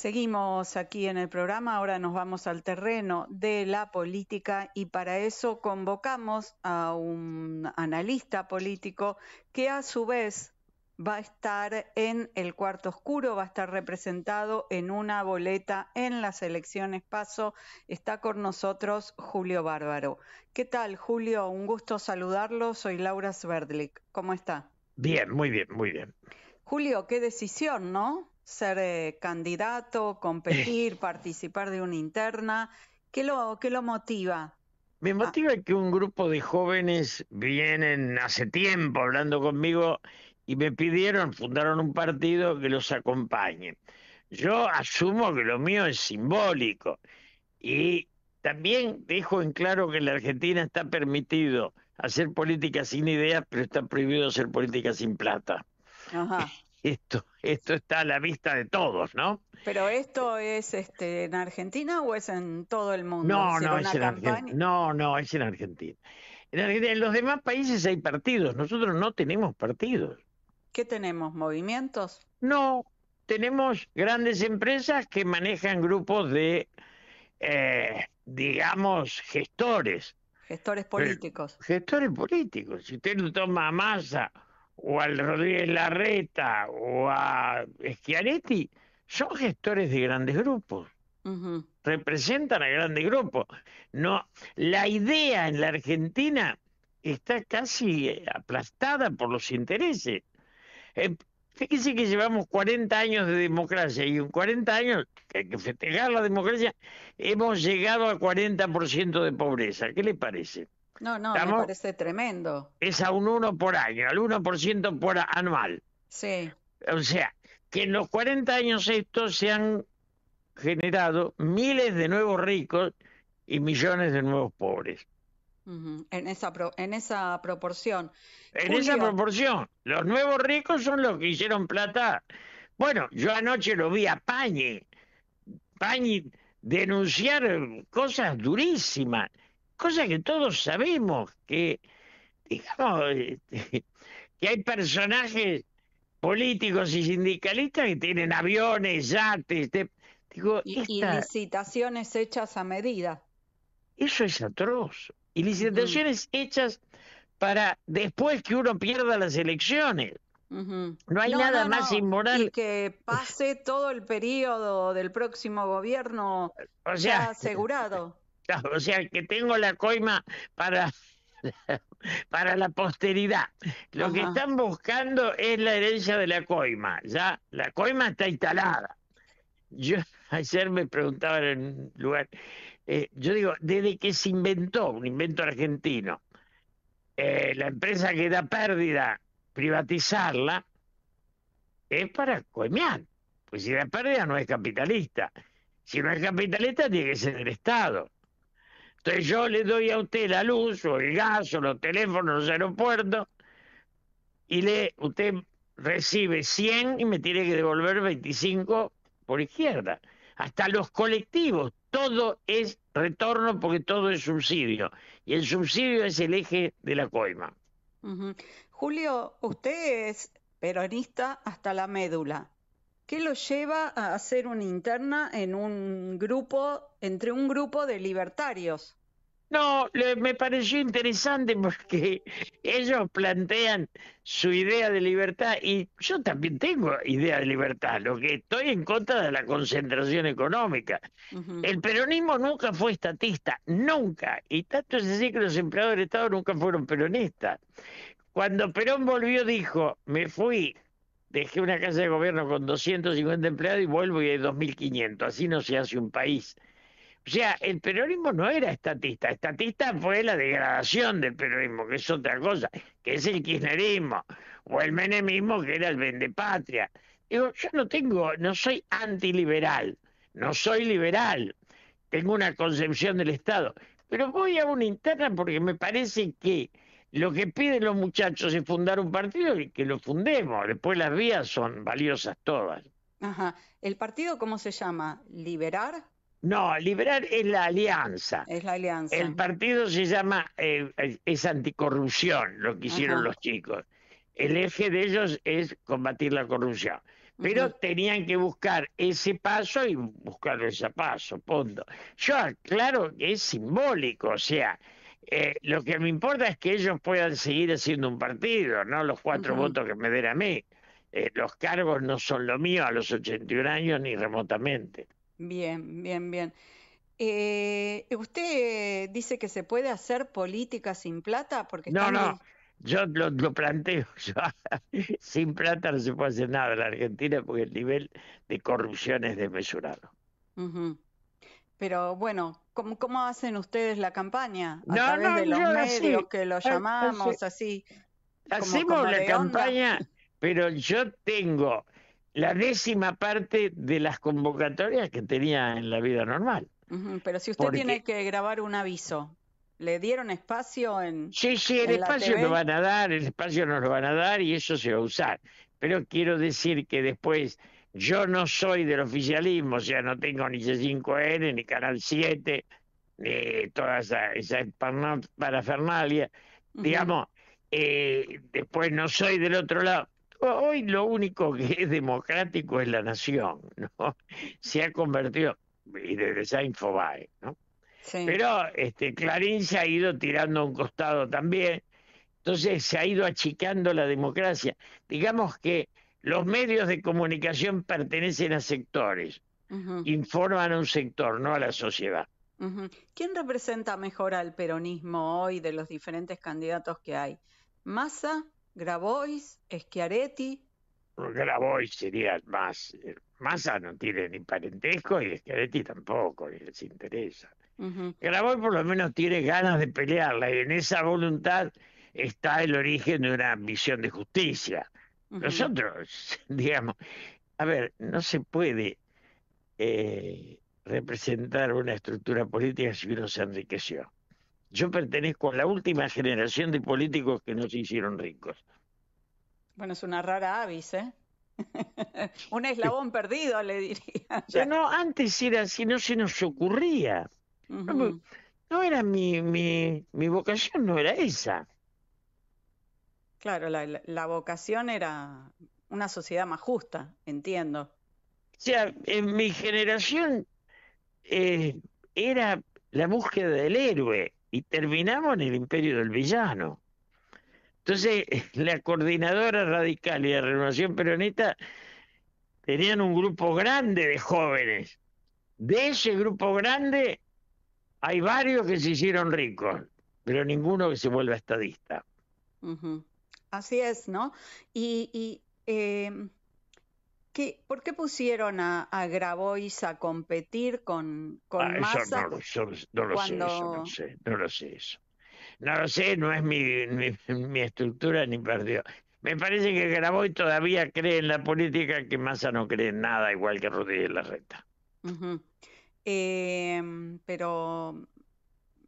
Seguimos aquí en el programa, ahora nos vamos al terreno de la política y para eso convocamos a un analista político que a su vez va a estar en el cuarto oscuro, va a estar representado en una boleta en las elecciones paso. Está con nosotros Julio Bárbaro. ¿Qué tal, Julio? Un gusto saludarlo. Soy Laura Sverdlik. ¿Cómo está? Bien, muy bien, muy bien. Julio, qué decisión, ¿no? ser eh, candidato, eh. competir, participar de una interna? ¿Qué lo, qué lo motiva? Me ah. motiva que un grupo de jóvenes vienen hace tiempo hablando conmigo y me pidieron, fundaron un partido que los acompañe. Yo asumo que lo mío es simbólico y también dejo en claro que en la Argentina está permitido hacer política sin ideas, pero está prohibido hacer política sin plata. Ajá esto, esto está a la vista de todos, ¿no? Pero esto es este, en Argentina o es en todo el mundo? No, no es, en Argentina. no, no, es en Argentina. En los demás países hay partidos, nosotros no tenemos partidos. ¿Qué tenemos? ¿Movimientos? No, tenemos grandes empresas que manejan grupos de, eh, digamos, gestores. Gestores políticos. Gestores políticos. Si usted lo toma masa o al Rodríguez Larreta o a Schiaretti, son gestores de grandes grupos. Representan a grandes grupos. No, la idea en la Argentina está casi eh, aplastada por los intereses. Fíjense em, fíjese que llevamos 40 años de democracia y en 40 años que hay que festejar la democracia, hemos llegado al 40% de pobreza. ¿Qué le parece? No, no, me parece tremendo. Es a un 1 por año, al 1% por anual. Sí. O sea, que en los 40 años estos se han generado miles de nuevos ricos y millones de nuevos pobres. En esa, en esa proporción. En esa proporción. Los nuevos ricos son los que hicieron plata. Bueno, yo anoche lo vi a Pañi. Pañi denunciar cosas durísimas cosa que todos sabemos, que, digamos, este, que hay personajes políticos y sindicalistas que tienen aviones, yates, digo, y, licitaciones hechas a medida. Eso es atroz. Y licitaciones hechas para después que uno pierda las elecciones. No hay nada más inmoral. Y que pase todo el periodo del próximo gobierno ya asegurado. o sea que tengo la coima para para la posteridad. Lo que están buscando es la herencia de la coima, ya la coima está instalada. Yo ayer me preguntaba en un lugar, eh, yo digo, desde que se inventó, un invento argentino, eh, la empresa que da pérdida, privatizarla, es para coimear. Pues si da pérdida no es capitalista. Si no es capitalista tiene que ser el Estado. Entonces yo le doy a usted la luz o el gas o los teléfonos, los aeropuertos, y le usted recibe 100 y me tiene que devolver 25 por izquierda. Hasta los colectivos, todo es retorno porque todo es subsidio. Y el subsidio es el eje de la coima. Julio, usted es peronista hasta la médula. ¿Qué lo lleva a hacer una interna en un grupo, entre un grupo de libertarios? No, me pareció interesante porque ellos plantean su idea de libertad y yo también tengo idea de libertad, lo que estoy en contra de la concentración económica. El peronismo nunca fue estatista, nunca, y tanto es decir que los empleados del Estado nunca fueron peronistas. Cuando Perón volvió dijo, me fui, dejé una casa de gobierno con 250 empleados y vuelvo y hay 2.500, así no se hace un país. O sea, el peronismo no era estatista, estatista fue la degradación del peronismo, que es otra cosa, que es el kirchnerismo, o el menemismo que era el vendepatria. Digo, yo no tengo, no soy antiliberal, no soy liberal, tengo una concepción del Estado, pero voy a una interna porque me parece que lo que piden los muchachos es fundar un partido y que lo fundemos, después las vías son valiosas todas. Ajá. ¿El partido cómo se llama? ¿Liberar? No, liberar es la alianza. Es la alianza. El partido se llama, eh, es anticorrupción, lo que hicieron los chicos. El eje de ellos es combatir la corrupción. Pero tenían que buscar ese paso y buscar ese paso, punto. Yo aclaro que es simbólico, o sea, eh, lo que me importa es que ellos puedan seguir haciendo un partido, no los cuatro votos que me den a mí. Eh, los cargos no son lo mío a los 81 años ni remotamente. Bien, bien, bien. Eh, ¿Usted dice que se puede hacer política sin plata? Porque no, no, yo lo, planteo. sin plata no se puede hacer nada en la Argentina porque el nivel de corrupción es desmesurado. Pero bueno, ¿cómo, hacen ustedes la campaña? A través de los medios que lo llamamos así. así como, hacemos la campaña, pero yo tengo la décima parte de las convocatorias que tenía en la vida normal. pero si usted tiene que grabar un aviso, ¿le dieron espacio en... Sí, sí, el espacio lo van a dar, el espacio nos lo van a dar y eso se va a usar. Pero quiero decir que después yo no soy del oficialismo, o sea, no tengo ni C5N, ni Canal 7, ni toda esa, parafernalia. Digamos, eh, después no soy del otro lado Hoy lo único que es democrático es la nación, ¿no? Se ha convertido, y desde esa Infobae, ¿no? Sí. Pero este, Clarín se ha ido tirando a un costado también, entonces se ha ido achicando la democracia. Digamos que los medios de comunicación pertenecen a sectores, informan a un sector, no a la sociedad. ¿Quién representa mejor al peronismo hoy de los diferentes candidatos que hay? ¿Massa Grabois, Schiaretti. Grabois sería más. Eh, Massa no tiene ni parentesco y Schiaretti tampoco, ni les interesa. Grabois por lo menos tiene ganas de pelearla y en esa voluntad está el origen de una ambición de justicia. Nosotros, digamos, a ver, no se puede eh, representar una estructura política si uno se enriqueció. Yo pertenezco a la última generación de políticos que nos hicieron ricos. Bueno, es una rara avis, ¿eh? un eslabón perdido, le diría. Ya no, antes era así, no se nos ocurría. no, era mi, mi, vocación, no era esa. Claro, la, vocación era una sociedad más justa, entiendo. O sea, en mi generación eh, era la búsqueda del héroe y terminamos en el imperio del villano. Entonces, la coordinadora radical y la renovación peronista tenían un grupo grande de jóvenes. De ese grupo grande hay varios que se hicieron ricos, pero ninguno que se vuelva estadista. Así es, ¿no? Y, em, por qué pusieron a, Grabois a competir con, ah, Massa? No, lo sé, no, lo sé No lo sé, no es mi, estructura ni perdió. Me parece que Grabois todavía cree en la política que Massa no cree en nada, igual que Rodríguez Larreta. Em, pero,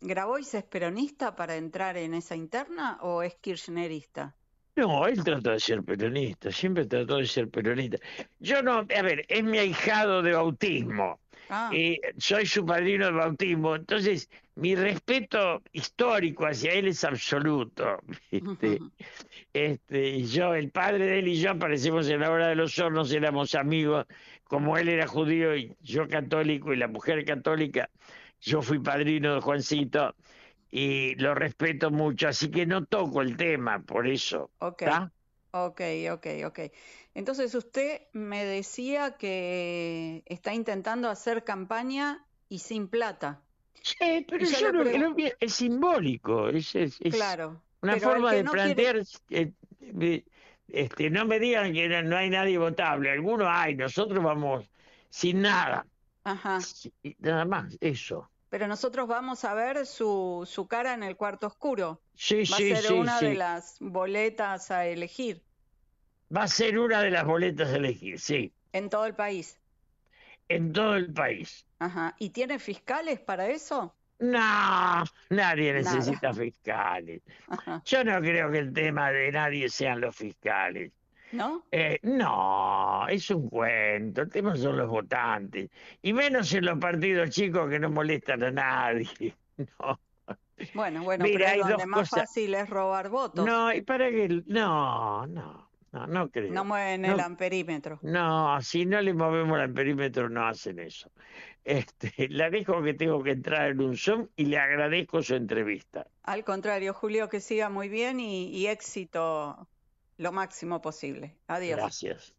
¿Grabois es peronista para entrar en esa interna o es kirchnerista? No, él trató de ser peronista, siempre trató de ser peronista. Yo no, a ver, es mi ahijado de bautismo. Ah. soy su padrino de bautismo, entonces mi respeto histórico hacia él es absoluto. Este, este yo, el padre de él y yo aparecimos en la hora de los hornos, éramos amigos, como él era judío y yo católico y la mujer católica, yo fui padrino de Juancito y lo respeto mucho, así que no toco el tema, por eso. Ok. Ok, ok, Entonces usted me decía que está intentando hacer campaña y sin plata. Sí, pero yo, es simbólico, es, una forma de plantear... Eh, este, no me digan que no, hay nadie votable, algunos hay, nosotros vamos sin nada. Ajá. nada más, eso pero nosotros vamos a ver su, su cara en el cuarto oscuro. Sí, sí sí, a ser una de las boletas a elegir. Va a ser una de las boletas a elegir, sí. En todo el país. En todo el país. Ajá. ¿Y tiene fiscales para eso? No, nadie necesita fiscales. Yo no creo que el tema de nadie sean los fiscales. Eh, ¿No? es un cuento. El tema son los votantes. Y menos en los partidos chicos que no molestan a nadie. Bueno, bueno, pero donde más fácil es robar votos. No, y para que. No, no. No, no creo. No mueven el amperímetro. No, si no le movemos el amperímetro no hacen eso. Este, la dejo que tengo que entrar en un Zoom y le agradezco su entrevista. Al contrario, Julio, que siga muy bien y, y éxito lo máximo posible. Adiós. Gracias.